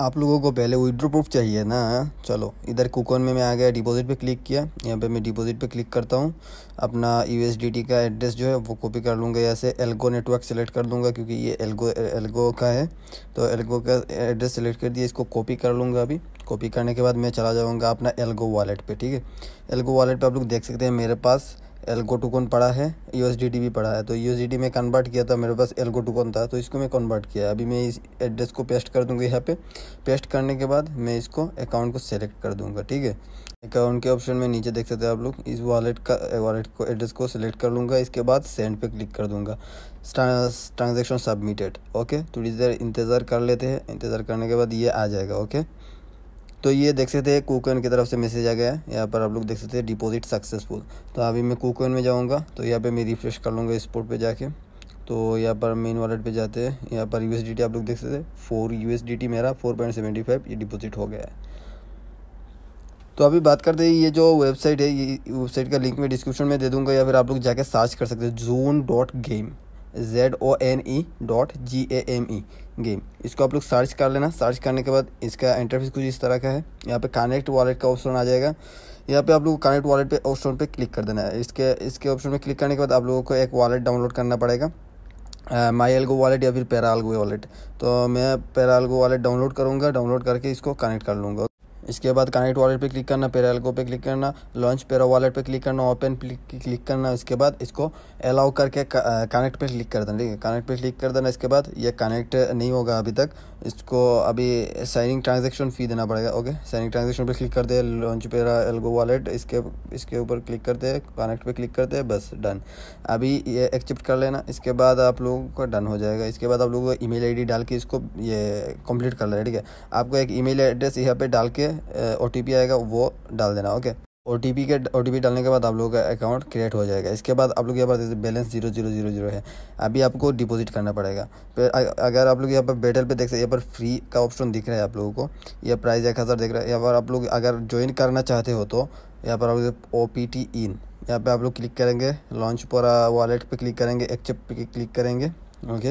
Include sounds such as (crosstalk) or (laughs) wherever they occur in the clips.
आप लोगों को पहले विड्रो प्रूफ चाहिए ना चलो इधर कूकन में मैं आ गया डिपॉजिट पे क्लिक किया यहाँ पे मैं डिपॉजिट पे क्लिक करता हूँ अपना यू का एड्रेस जो है वो कॉपी कर लूँगा या से एल्गो नेटवर्क सेलेक्ट कर दूँगा क्योंकि ये एल्गो एल्गो का है तो एल्गो का एड्रेस सेलेक्ट कर दिया इसको कॉपी कर लूँगा अभी कॉपी करने के बाद मैं चला जाऊँगा अपना एल्गो वॉलेट पे ठीक है एल्गो वॉलेट पे आप लोग देख सकते हैं मेरे पास एल्गो टूकोन पड़ा है यू भी पड़ा है तो यू में कन्वर्ट किया था मेरे पास एल्गो टूकोन था तो इसको मैं कन्वर्ट किया अभी मैं इस एड्रेस को पेस्ट कर दूँगा यहाँ पे पेस्ट करने के बाद मैं इसको अकाउंट को सेलेक्ट कर दूँगा ठीक है अकाउंट के ऑप्शन में नीचे देख सकते हैं आप लोग इस वॉलेट का वॉलेट को एड्रेस को सिलेक्ट कर लूँगा इसके बाद सेंड पे क्लिक कर दूँगा ट्रांजेक्शन सबमिटेड ओके थोड़ी देर इंतज़ार कर लेते हैं इंतज़ार करने के बाद ये आ जाएगा ओके तो ये देख सकते हैं कोकोन की तरफ से मैसेज आ गया है यहाँ पर आप लोग देख सकते हैं डिपॉजिट सक्सेसफुल तो अभी मैं कोकोन में जाऊँगा तो यहाँ पर मैं रिफ्रेश कर लूँगा इस पोर्ट पर जाके तो यहाँ पर मेन वॉलेट पे जाते हैं यहाँ पर यू आप लोग देख सकते हैं फोर यू मेरा फोर पॉइंट सेवेंटी फाइव ये डिपोजिट हो गया है तो अभी बात करते हैं ये जो वेबसाइट है ये वेबसाइट का लिंक मैं डिस्क्रिप्शन में दे दूंगा या फिर आप लोग जाके सर्च कर सकते हैं zone dot game Z O N E dot G A M E game इसको आप लोग सर्च कर लेना सर्च करने के बाद इसका इंटरफेस कुछ इस तरह का है यहाँ पे कनेक्ट वॉलेट का ऑप्शन आ जाएगा यहाँ पे आप लोग कनेक्ट वॉलेट पे ऑप्शन पे क्लिक कर देना है इसके इसके ऑप्शन पे क्लिक करने के बाद आप लोगों को एक वॉलेट डाउनलोड करना पड़ेगा माई एल्गो वॉलेट या फिर पैरा एल्गो वॉलेट तो मैं पैरा एल्गो वॉलेट डाउनलोड करूँगा डाउनलोड करके इसको कनेक्ट कर लूँगा इसके बाद कनेक्ट वॉलेट पे क्लिक करना पेरा पेरालको पे क्लिक करना लॉन्च पेरा वॉलेट पे क्लिक करना ओपन क्लिक करना इसके बाद इसको अलाउ करके कनेक्ट पे क्लिक कर देना ठीक है कनेक्ट पे क्लिक कर देना इसके बाद ये कनेक्ट नहीं होगा अभी तक इसको अभी साइनिंग ट्रांजेक्शन फ़ी देना पड़ेगा ओके साइनिंग ट्रांजेक्शन पर क्लिक कर दे लॉन्च पेरा एल्गो वॉलेट इसके इसके ऊपर क्लिक करते हैं कनेक्ट पर क्लिक करते हैं बस डन अभी ये एक्सेप्ट कर लेना इसके बाद आप लोगों का डन हो जाएगा इसके बाद आप लोगों को ई मेल डाल के इसको ये कम्प्लीट कर लेना ठीक है आपको एक मेल एड्रेस यहाँ पर डाल के ओ आएगा वो डाल देना ओके ओ के ओ डालने के बाद आप लोगों का अकाउंट क्रिएट हो जाएगा इसके बाद आप लोग यहाँ पर balance zero zero zero zero है अभी आपको डिपॉजिट करना पड़ेगा फिर अगर आप लोग यहाँ पर बेटल पे देख सकते यहाँ पर फ्री का ऑप्शन दिख रहा है आप लोगों को यह प्राइस एक हज़ार दिख रहा है यहाँ पर आप लोग अगर ज्वाइन करना चाहते हो तो यहाँ पर आप लोग ओ पी टी इन यहाँ पर आप लोग क्लिक करेंगे लॉन्च पर वॉलेट पर क्लिक करेंगे एक्सेप्ट पर क्लिक करेंगे ओके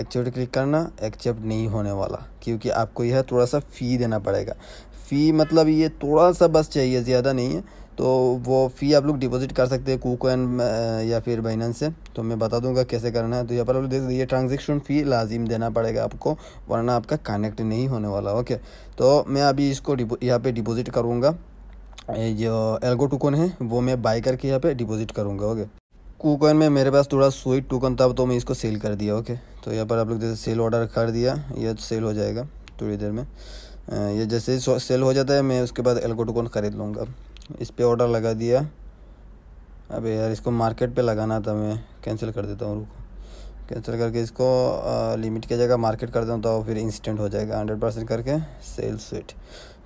एक्सेप्ट क्लिक करना एक्सेप्ट नहीं होने वाला क्योंकि आपको यह थोड़ा सा फ़ी देना पड़ेगा फ़ी मतलब ये थोड़ा सा बस चाहिए ज़्यादा नहीं है तो वो फ़ी आप लोग डिपॉजिट कर सकते हैं कोकोइन uh, या फिर बाइनेंस से तो मैं बता दूंगा कैसे करना है तो यहाँ पर आप लोग देख ये ट्रांजेक्शन फ़ी लाजिम देना पड़ेगा आपको वरना आपका कनेक्ट नहीं होने वाला ओके तो मैं अभी इसको यहाँ पर डिपोज़िट करूँगा जो एल्गो टोकन है वो मैं बाई करके यहाँ पर डिपोज़िट करूँगा ओके कोकोन में मेरे पास थोड़ा स्वीट टोकन था तो मैं इसको सेल कर दिया ओके तो यहाँ पर आप लोग जैसे सेल ऑर्डर कर दिया ये सेल हो जाएगा थोड़ी देर में ये जैसे ही सेल हो जाता है मैं उसके बाद एल्गोटोकॉन ख़रीद लूँगा इस पर ऑर्डर लगा दिया अबे यार इसको मार्केट पे लगाना था मैं कैंसिल कर देता हूँ रुको कैंसिल करके इसको लिमिट की जगह मार्केट कर देता हूँ तो फिर इंस्टेंट हो जाएगा हंड्रेड परसेंट करके सेल स्वीट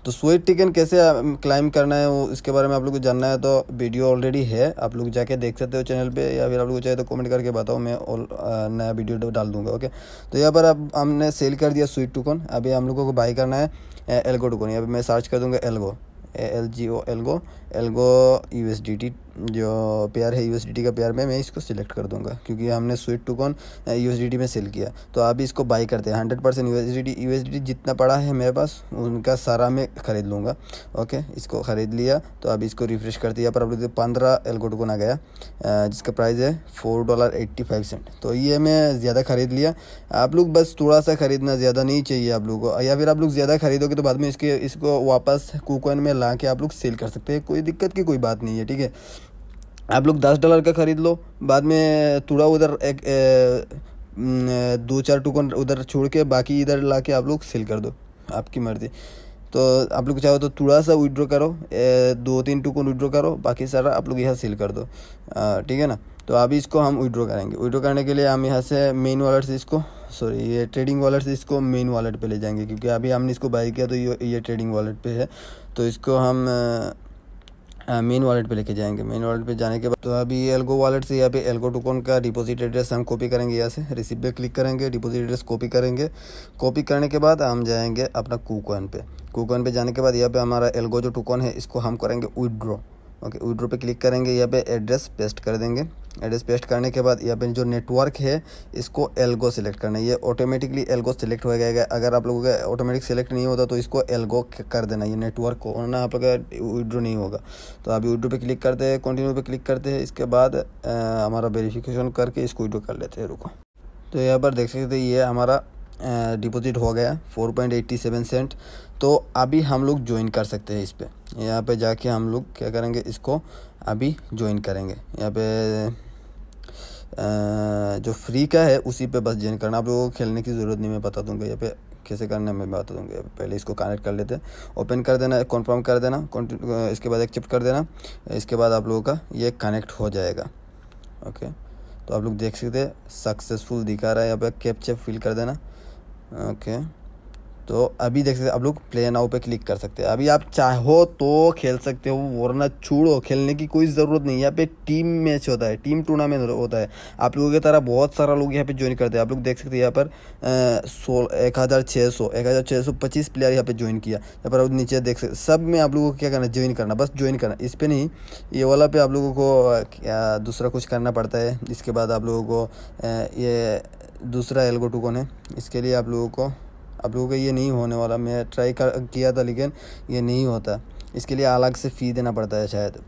तो स्वेट टिकन कैसे क्लाइम करना है वो इसके बारे में आप लोग को जानना है तो वीडियो ऑलरेडी है आप लोग जाके देख सकते हो चैनल पे या फिर आप लोग चाहे तो कमेंट करके बताओ मैं और नया वीडियो डाल दूंगा ओके तो यहाँ पर अब हमने सेल कर दिया स्वीट टोकन अभी हम लोगों को बाई करना है एल्गो टोकन अभी मैं सर्च कर दूँगा Algo L G O Algo Algo U S D T जो पेयर है यूएसडीटी का पेयर में मैं इसको सिलेक्ट कर दूंगा क्योंकि हमने स्वीट टू कॉन यूएसडीटी में सेल किया तो आप इसको बाई करते हैं हंड्रेड परसेंट यूएसडीटी यूएसडीटी जितना पड़ा है मेरे पास उनका सारा मैं ख़रीद लूँगा ओके इसको ख़रीद लिया तो अभी इसको रिफ्रेश कर दिया पर अब पंद्रह एलगोट को आ गया जिसका प्राइस है four dollar eighty five cent तो ये मैं ज़्यादा ख़रीद लिया आप लोग बस थोड़ा सा ख़रीदना ज़्यादा नहीं चाहिए आप लोग को या फिर आप लोग ज़्यादा ख़रीदोगे तो बाद में इसके इसको वापस कूकन में ला के आप लोग सेल कर सकते हैं कोई दिक्कत की कोई बात नहीं है ठीक है आप लोग दस डॉलर का ख़रीद लो बाद में थोड़ा उधर एक ए, दो चार टुकन उधर छोड़ के बाकी इधर ला के आप लोग सेल कर दो आपकी मर्ज़ी तो आप लोग चाहो तो थोड़ा सा विड्रॉ करो ए, दो तीन टुकन विड्रॉ करो बाकी सारा आप लोग यहाँ सेल कर दो ठीक है ना तो अभी इसको हम विड्रॉ करेंगे विड्रॉ करने के लिए हम यहाँ से मेन वॉलेट से इसको सॉरी ये ट्रेडिंग वॉलेट से इसको मेन वॉलेट पे ले जाएंगे क्योंकि अभी हमने इसको बाई किया तो ये ये ट्रेडिंग वॉलेट पे है तो इसको हम मेन वॉलेट पे लेके जाएंगे मेन वॉलेट पे जाने के बाद तो अभी एल्गो वॉलेट से यहाँ पे एल्गो टोकन का डिपॉजिट एड्रेस हम कॉपी करेंगे यहाँ से रिसिप्ट पे क्लिक करेंगे डिपॉजिट एड्रेस कॉपी करेंगे कॉपी करने के बाद हम जाएंगे अपना कूकॉन पे कूकॉन पे जाने के बाद यहाँ पे हमारा एल्गो जो टोकन है इसको हम करेंगे विदड्रॉ ओके विड्रो पे क्लिक करेंगे यहाँ पे एड्रेस पेस्ट कर देंगे एड्रेस पेस्ट करने के बाद यहाँ पे जो नेटवर्क है इसको एल्गो सेलेक्ट करना है ये ऑटोमेटिकली एल्गो सेलेक्ट हो जाएगा अगर आप लोगों का ऑटोमेटिक सेलेक्ट नहीं होता तो इसको एल्गो कर देना ये नेटवर्क को वरना आप लोग विड्रो नहीं होगा तो आप विड्रो पे क्लिक करते हैं कंटिन्यू पे क्लिक करते हैं इसके बाद आ, हमारा वेरीफिकेशन करके इसको विड्रो कर लेते हैं रुको तो यहाँ पर देख सकते ये हमारा डिपोजिट हो गया फोर सेंट तो अभी हम लोग ज्वाइन कर सकते हैं इस पर यहाँ पे जाके हम लोग क्या करेंगे इसको अभी ज्वाइन करेंगे यहाँ पे जो फ्री का है उसी पे बस ज्वाइन करना आप लोगों को खेलने की ज़रूरत नहीं मैं बता दूंगा यहाँ पे कैसे करना मैं बता दूंगा पहले इसको कनेक्ट कर लेते हैं ओपन कर देना कॉन्फर्म कर देना इसके बाद एक्सेप्ट कर देना इसके बाद आप लोगों का ये कनेक्ट हो जाएगा ओके तो आप लोग देख सकते सक्सेसफुल दिखा रहा है यहाँ पे कैप्चर फिल कर देना ओके तो अभी देख सकते आप लोग प्ले नाउ पे क्लिक कर सकते हैं अभी आप चाहो तो खेल सकते हो वरना छोड़ो खेलने की कोई ज़रूरत नहीं यहाँ पे टीम मैच होता है टीम टूर्नामेंट होता है आप लोगों की तरह बहुत सारा लोग यहाँ पे ज्वाइन करते हैं आप लोग देख सकते हैं यहाँ पर सो एक हज़ार छः सौ एक हज़ार छः सौ पच्चीस प्लेयर यहाँ पे ज्वाइन किया यहाँ पर आप नीचे देख सकते सब में आप लोगों को क्या करना ज्वाइन करना बस ज्वाइन करना इस पर नहीं ये वाला पे आप लोगों को दूसरा कुछ करना पड़ता है इसके बाद आप लोगों को ये दूसरा एल्गो टू कौन है इसके लिए आप लोगों को आप लोगों का ये नहीं होने वाला मैं ट्राई कर किया था लेकिन ये नहीं होता इसके लिए अलग से फ़ी देना पड़ता है शायद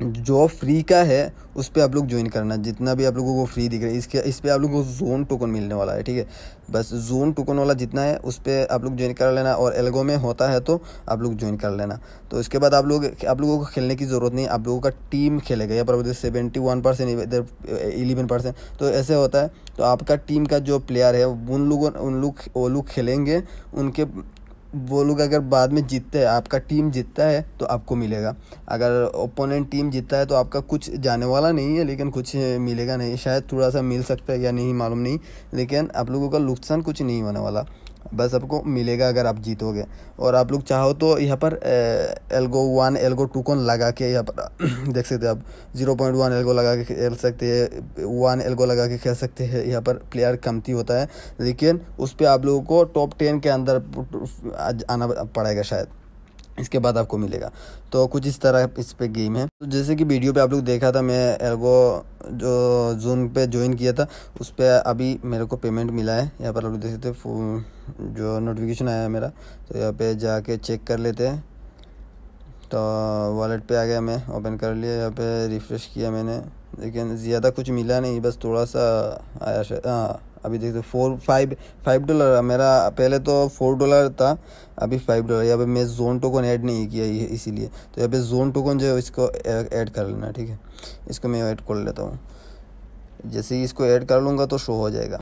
जो फ्री का है उस पर आप लोग ज्वाइन करना जितना भी आप लोगों को फ्री दिख रहा है इसके इस पर आप लोगों को जोन टोकन मिलने वाला है ठीक है बस जोन टोकन वाला जितना है उस पर आप लोग ज्वाइन कर लेना और एल्गो में होता है तो आप लोग ज्वाइन कर लेना तो इसके बाद आप लोग आप लोगों को खेलने की ज़रूरत नहीं आप लोगों का टीम खेलेगा या पर सेवेंटी वन परसेंट इधर एलेवन परसेंट तो ऐसे होता है तो आपका टीम का जो प्लेयर है उन लोगों उन लोग वो लोग खेलेंगे उनके वो लोग अगर बाद में जीतते हैं आपका टीम जीतता है तो आपको मिलेगा अगर ओपोनेंट टीम जीतता है तो आपका कुछ जाने वाला नहीं है लेकिन कुछ मिलेगा नहीं शायद थोड़ा सा मिल सकता है या नहीं मालूम नहीं लेकिन आप लोगों का नुकसान कुछ नहीं होने वाला बस आपको मिलेगा अगर आप जीतोगे और आप लोग चाहो तो यहाँ पर एल्गो वन एल्गो टू कौन लगा के यहाँ पर (clears throat) देख सकते हैं आप जीरो पॉइंट वन एल्गो लगा के खेल सकते हैं वन एल्गो लगा के खेल सकते हैं यहाँ पर प्लेयर कमती होता है लेकिन उस पर आप लोगों को टॉप टेन के अंदर आना पड़ेगा शायद इसके बाद आपको मिलेगा तो कुछ इस तरह इस पर गेम है तो जैसे कि वीडियो पे आप लोग देखा था मैं एल्गो जो जून पे ज्वाइन किया था उस पर अभी मेरे को पेमेंट मिला है यहाँ पर आप लोग देख सकते जो नोटिफिकेशन आया है मेरा तो यहाँ पे जाके चेक कर लेते हैं तो वॉलेट पे आ गया मैं ओपन कर लिया यहाँ पे रिफ़्रेश किया मैंने लेकिन ज़्यादा कुछ मिला नहीं बस थोड़ा सा आया हाँ अभी देख दो फोर फाइव फाइव डॉलर मेरा पहले तो फोर डॉलर था अभी फाइव डॉलर यहाँ पे मैं जोन टोकन ऐड नहीं किया ये इसीलिए तो यहाँ पे जोन टोकन जो है इसको ऐड कर लेना ठीक है इसको मैं ऐड कर लेता हूँ जैसे ही इसको ऐड कर लूँगा तो शो हो जाएगा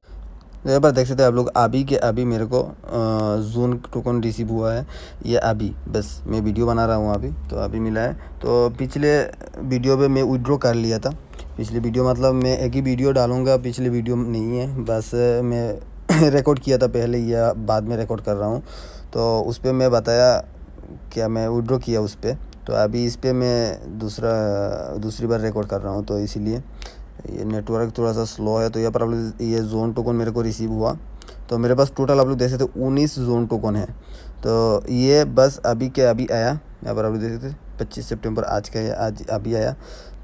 यहाँ तो पर देख सकते हैं आप लोग अभी के अभी मेरे को जून टोकन रिसीव हुआ है ये अभी बस मैं वीडियो बना रहा हूँ अभी तो अभी मिला है तो पिछले वीडियो पे मैं विड्रॉ कर लिया था पिछली वीडियो मतलब मैं एक ही वीडियो डालूँगा पिछली वीडियो नहीं है बस मैं रिकॉर्ड (coughs) किया था पहले या बाद में रिकॉर्ड कर रहा हूँ तो उस पर मैं बताया क्या मैं विड्रो किया उस पर तो अभी इस पर मैं दूसरा दूसरी बार रिकॉर्ड कर रहा हूँ तो इसीलिए ये नेटवर्क थोड़ा सा स्लो है तो यह प्रॉब्लम ये जोन टोकन मेरे को रिसीव हुआ तो मेरे पास टोटल आप लोग देख सकते उन्नीस जोन टोकन है तो ये बस अभी क्या अभी आया यहाँ पर आप लोग देख सकते पच्चीस सितंबर आज का है आज अभी आया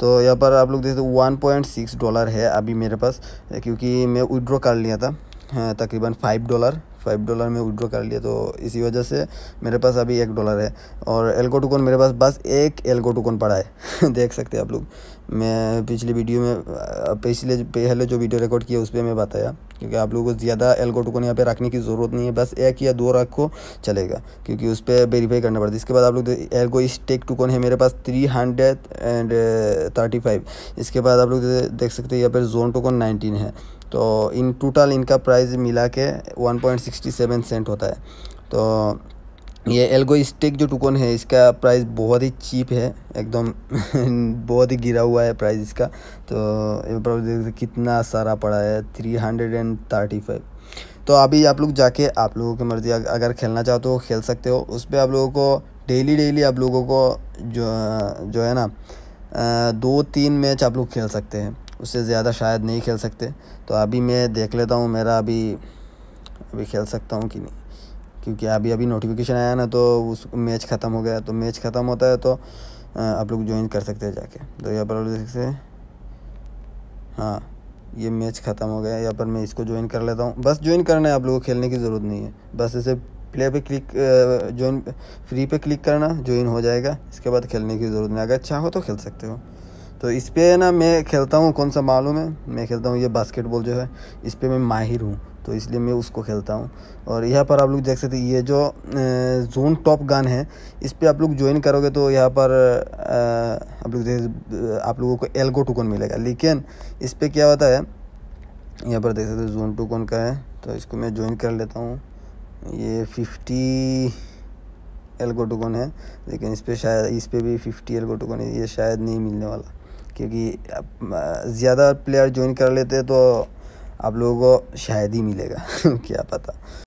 तो यहाँ पर आप लोग देख सकते वन पॉइंट सिक्स डॉलर है अभी मेरे पास क्योंकि मैं विड्रॉ कर लिया था हाँ, तकरीबन फाइव डॉलर फाइव डॉलर में विड्रॉ कर लिया तो इसी वजह से मेरे पास अभी एक डॉलर है और एल्गो टोकन मेरे पास बस एक एल्गो टोकन पड़ा है (laughs) देख सकते हैं आप लोग मैं पिछली वीडियो में पिछले पहले जो वीडियो रिकॉर्ड किया उस पर मैं बताया क्योंकि आप लोगों को ज़्यादा एल्गो टोकन यहाँ पे रखने की ज़रूरत नहीं है बस एक या दो रखो चलेगा क्योंकि उस पर वेरीफाई करना पड़ता है इसके बाद आप लोग एल्गो स्टेक टोकन है मेरे पास three hundred and thirty five इसके बाद आप लोग देख सकते हैं यहाँ पर जोन टोकन नाइनटीन है तो इन टोटल इनका प्राइस मिला के one point sixty seven cent होता है तो ये एल्गो तो- स्टिक जो टुकन है इसका प्राइस बहुत ही चीप है एकदम (laughs) बहुत ही गिरा हुआ है प्राइस इसका तो कितना सारा पड़ा है three hundred and thirty five तो अभी आप लोग जाके आप लोगों की मर्ज़ी अगर खेलना चाहो तो खेल सकते हो उस पर आप लोगों को डेली डेली आप लोगों को जो जो है ना दो तीन मैच आप लोग खेल सकते हैं उससे ज़्यादा शायद नहीं खेल सकते तो अभी मैं देख लेता हूँ मेरा अभी अभी खेल सकता हूँ कि नहीं क्योंकि अभी अभी नोटिफिकेशन आया ना तो उस मैच ख़त्म हो गया तो मैच ख़त्म होता है तो आप लोग ज्वाइन कर सकते हैं जाके तो यहाँ पर देख सकते हाँ ये मैच ख़त्म हो गया यहाँ पर मैं इसको ज्वाइन कर लेता हूँ बस ज्वाइन करना है आप लोगों को खेलने की ज़रूरत नहीं है बस इसे प्ले पे क्लिक ज्वाइन फ्री पे क्लिक करना ज्वाइन हो जाएगा इसके बाद खेलने की ज़रूरत नहीं अगर चाहो तो खेल सकते हो तो इस पर ना मैं खेलता हूँ कौन सा मालूम है मैं खेलता हूँ ये बास्केटबॉल जो है इस पर मैं माहिर हूँ तो इसलिए मैं उसको खेलता हूँ और यहाँ पर आप लोग देख सकते ये जो जोन टॉप गन है इस पर आप लोग ज्वाइन करोगे तो यहाँ पर आप लोग देख आप लोगों को एल्गो टोकन मिलेगा लेकिन इस पर क्या होता है यहाँ पर देख सकते हो जोन टोकन का है तो इसको मैं ज्वाइन कर लेता हूँ ये फिफ्टी एल्गो टोकन है लेकिन इस पर शायद इस पर भी फिफ्टी एल्गो टोकन है ये शायद नहीं मिलने वाला क्योंकि ज़्यादा प्लेयर ज्वाइन कर लेते हैं तो आप लोगों को शायद ही मिलेगा (laughs) क्या पता